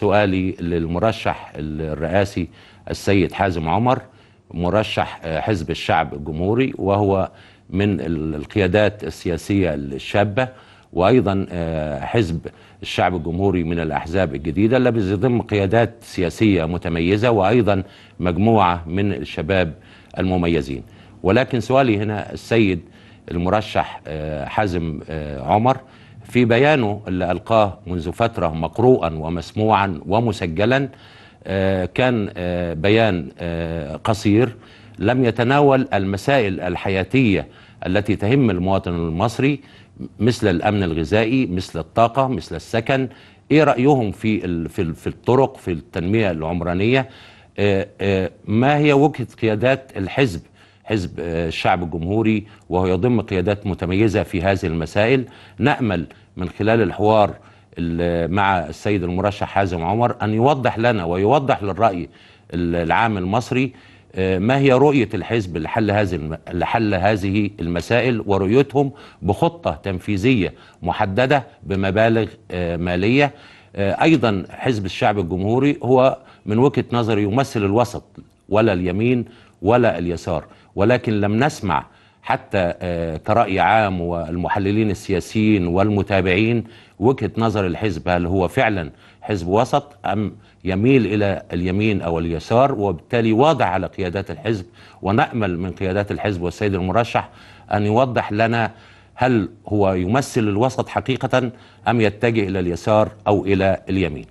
سؤالي للمرشح الرئاسي السيد حازم عمر مرشح آه، حزب الشعب الجمهوري وهو من القيادات السياسية الشابة وأيضا آه، حزب الشعب الجمهوري من الأحزاب الجديدة الذي يضم قيادات سياسية متميزة وأيضا مجموعة من الشباب المميزين ولكن سؤالي هنا السيد المرشح آه، حازم عمر في بيانه اللي ألقاه منذ فترة مقروءا ومسموعا ومسجلا آه، كان آه، بيان آه، قصير لم يتناول المسائل الحياتية التي تهم المواطن المصري مثل الأمن الغذائي مثل الطاقة مثل السكن إيه رأيهم في في الطرق في التنمية العمرانية ما هي وجهة قيادات الحزب حزب آه، الشعب الجمهوري وهو يضم قيادات متميزة في هذه المسائل نأمل من خلال الحوار مع السيد المرشح حازم عمر أن يوضح لنا ويوضح للرأي العام المصري آه، ما هي رؤية الحزب لحل هذه لحل هذه المسائل ورؤيتهم بخطة تنفيذية محددة بمبالغ آه، مالية أيضا حزب الشعب الجمهوري هو من وجهة نظري يمثل الوسط ولا اليمين ولا اليسار ولكن لم نسمع حتى آه، كرأي عام والمحللين السياسيين والمتابعين وجهة نظر الحزب هل هو فعلا حزب وسط أم يميل إلى اليمين أو اليسار وبالتالي واضح على قيادات الحزب ونأمل من قيادات الحزب والسيد المرشح أن يوضح لنا هل هو يمثل الوسط حقيقة أم يتجه إلى اليسار أو إلى اليمين